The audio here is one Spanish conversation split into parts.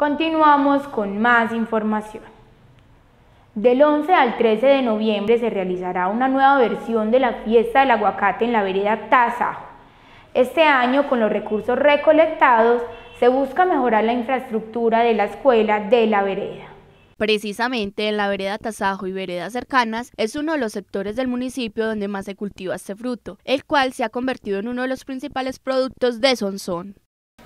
Continuamos con más información. Del 11 al 13 de noviembre se realizará una nueva versión de la fiesta del aguacate en la vereda Tazajo. Este año, con los recursos recolectados, se busca mejorar la infraestructura de la escuela de la vereda. Precisamente en la vereda Tasajo y veredas cercanas es uno de los sectores del municipio donde más se cultiva este fruto, el cual se ha convertido en uno de los principales productos de Sonsón.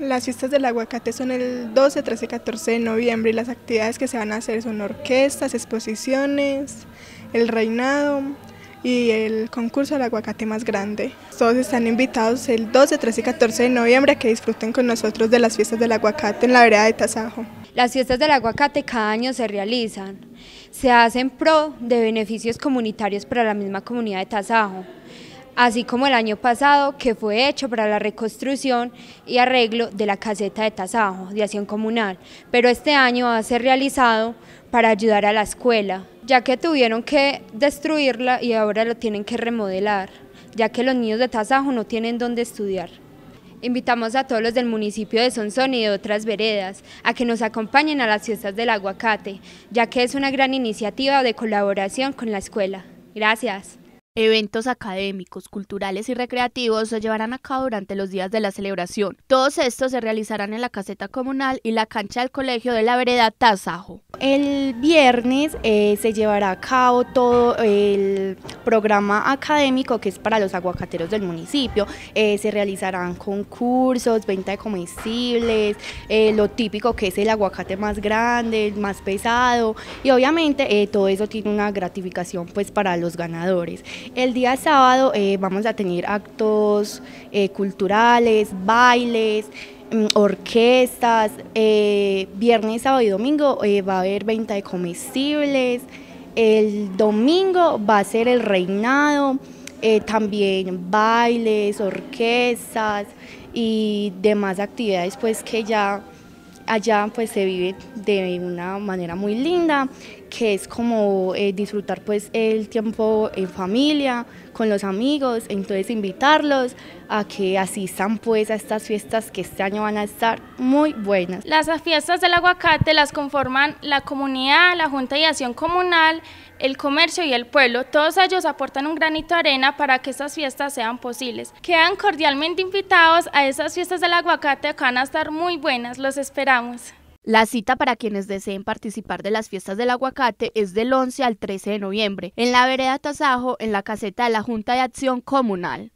Las fiestas del aguacate son el 12, 13 y 14 de noviembre y las actividades que se van a hacer son orquestas, exposiciones, el reinado y el concurso del aguacate más grande. Todos están invitados el 12, 13 y 14 de noviembre a que disfruten con nosotros de las fiestas del aguacate en la vereda de Tasajo. Las fiestas del aguacate cada año se realizan. Se hacen pro de beneficios comunitarios para la misma comunidad de Tasajo así como el año pasado que fue hecho para la reconstrucción y arreglo de la caseta de Tasajo, de acción comunal, pero este año va a ser realizado para ayudar a la escuela, ya que tuvieron que destruirla y ahora lo tienen que remodelar, ya que los niños de Tasajo no tienen dónde estudiar. Invitamos a todos los del municipio de Sonsón y de otras veredas a que nos acompañen a las fiestas del aguacate, ya que es una gran iniciativa de colaboración con la escuela. Gracias. Eventos académicos, culturales y recreativos se llevarán a cabo durante los días de la celebración. Todos estos se realizarán en la caseta comunal y la cancha del colegio de la vereda Tazajo. El viernes eh, se llevará a cabo todo el programa académico que es para los aguacateros del municipio. Eh, se realizarán concursos, venta de comestibles, eh, lo típico que es el aguacate más grande, más pesado y obviamente todo eso tiene una gratificación pues para los ganadores. El día sábado eh, vamos a tener actos eh, culturales, bailes, mm, orquestas, eh, viernes, sábado y domingo va a haber venta de comestibles, el domingo va a ser el reinado, también bailes, orquestas y demás actividades pues que ya allá pues se vive de una manera muy linda, que es como eh, disfrutar pues el tiempo en familia, con los amigos, entonces invitarlos a que asistan pues a estas fiestas que este año van a estar muy buenas. Las fiestas del aguacate las conforman la comunidad, la junta de acción comunal, el comercio y el pueblo. Todos ellos aportan un granito de arena para que estas fiestas sean posibles. Quedan cordialmente invitados a esas fiestas del aguacate que van a estar muy buenas, los esperamos la cita para quienes deseen participar de las fiestas del aguacate es del 11 al 13 de noviembre, en la vereda Tasajo, en la caseta de la Junta de Acción Comunal.